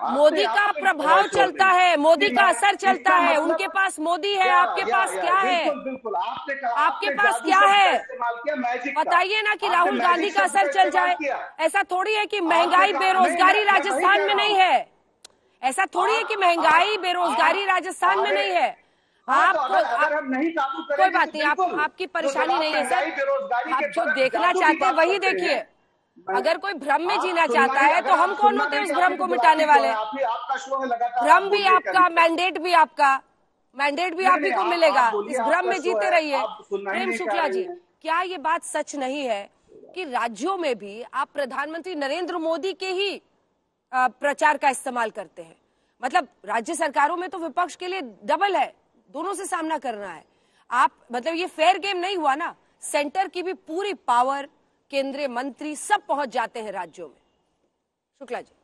मोदी का प्रभाव चलता है मोदी का असर चलता है उनके पास मोदी है आपके पास क्या है आपके पास क्या है बताइए ना कि राहुल गांधी का असर चल जाए ऐसा थोड़ी है कि महंगाई बेरोजगारी राजस्थान में नहीं है ऐसा थोड़ी है कि महंगाई बेरोजगारी राजस्थान में नहीं है हाँ, तो आप तो अगर हम नहीं कोई बात तो नहीं आप, आपकी तो परेशानी नहीं है सर आप जो देखना चाहते हैं वही देखिए अगर कोई भ्रम में हाँ, जीना चाहता है तो हम कौन होते हैं उस भ्रम को तो मिटाने वाले भ्रम भी आपका मैंडेट भी आपका मैंडेट भी आप ही को मिलेगा इस भ्रम में जीते रहिए प्रेम शुक्ला जी क्या ये बात सच नहीं है कि राज्यों में भी आप प्रधानमंत्री नरेंद्र मोदी के ही प्रचार का इस्तेमाल करते हैं मतलब राज्य सरकारों में तो विपक्ष के लिए डबल है दोनों से सामना करना है आप मतलब ये फेयर गेम नहीं हुआ ना सेंटर की भी पूरी पावर केंद्रीय मंत्री सब पहुंच जाते हैं राज्यों में शुक्ला जी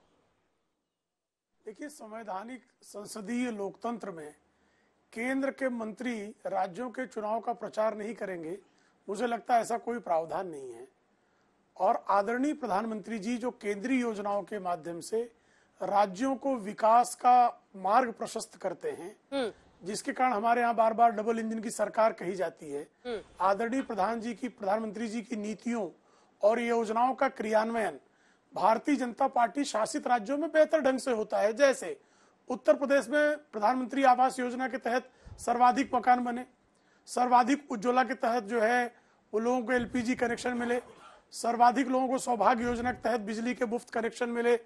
देखिए संवैधानिक संसदीय लोकतंत्र में केंद्र के मंत्री राज्यों के चुनाव का प्रचार नहीं करेंगे मुझे लगता है ऐसा कोई प्रावधान नहीं है और आदरणीय प्रधानमंत्री जी जो केंद्रीय योजनाओं के माध्यम से राज्यों को विकास का मार्ग प्रशस्त करते हैं हम्म। जिसके कारण हमारे यहाँ बार बार डबल इंजन की सरकार कही जाती है हम्म। आदरणीय प्रधान जी की प्रधानमंत्री जी की नीतियों और योजनाओं का क्रियान्वयन भारतीय जनता पार्टी शासित राज्यों में बेहतर ढंग से होता है जैसे उत्तर प्रदेश में प्रधानमंत्री आवास योजना के तहत सर्वाधिक मकान बने सर्वाधिक उज्ज्वला के तहत जो है वो लोगों को एलपीजी कनेक्शन मिले सर्वाधिक लोगों को सौभाग्य योजना के तहत बिजली के मुफ्त कनेक्शन मिले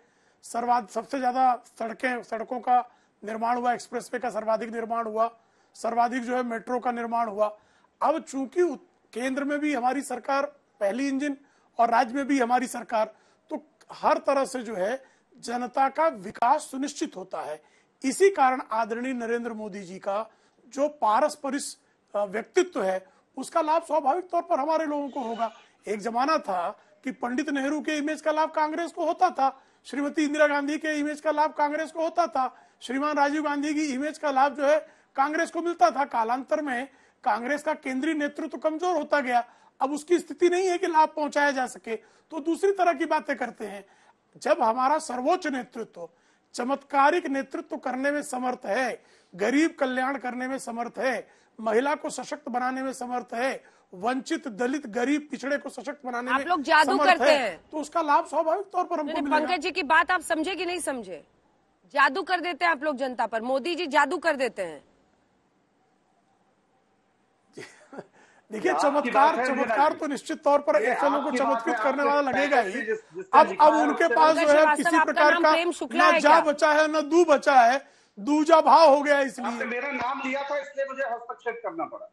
सर्वाधिक सबसे ज़्यादा सड़कें सड़कों का निर्माण हुआ एक्सप्रेस का सर्वाधिक निर्माण हुआ सर्वाधिक जो है मेट्रो का निर्माण हुआ अब चूंकि केंद्र में भी हमारी सरकार पहली इंजन और राज्य में भी हमारी सरकार तो हर तरह से जो है जनता का विकास सुनिश्चित होता है इसी कारण आदरणीय नरेंद्र मोदी जी का जो पारस्परिक व्यक्तित्व है उसका लाभ स्वाभाविक तौर पर हमारे लोगों को होगा एक जमाना था कि पंडित नेहरू के इमेज का लाभ कांग्रेस को होता था श्रीमती इंदिरा गांधी के इमेज का लाभ कांग्रेस को होता था श्रीमान राजीव गांधी की इमेज का लाभ जो है कांग्रेस को मिलता था कालांतर में कांग्रेस का केंद्रीय नेतृत्व तो कमजोर होता गया अब उसकी स्थिति नहीं है कि लाभ पहुंचाया जा सके तो दूसरी तरह की बातें करते हैं जब हमारा सर्वोच्च नेतृत्व चमत्कारिक नेतृत्व करने में समर्थ है गरीब कल्याण करने में समर्थ है महिला को सशक्त बनाने में समर्थ है वंचित दलित गरीब पिछड़े को सशक्त बनाने आप में लोग जादू करते है, हैं तो उसका लाभ स्वाभाविक तौर पर हमको पंकज जी की बात आप समझे कि नहीं समझे जादू कर देते हैं आप लोग जनता पर मोदी जी जादू कर देते हैं देखिए चमत्कार चमत्कार तो निश्चित तौर पर ऐसे लोगों को चमत्कृत करने वाला लगेगा ही अब अब उनके पास जो है किसी प्रकार का ना जा बचा है ना दू बचा है दूजा भाव हो गया इसलिए मेरा नाम लिया था इसलिए मुझे हस्तक्षेप करना पड़ा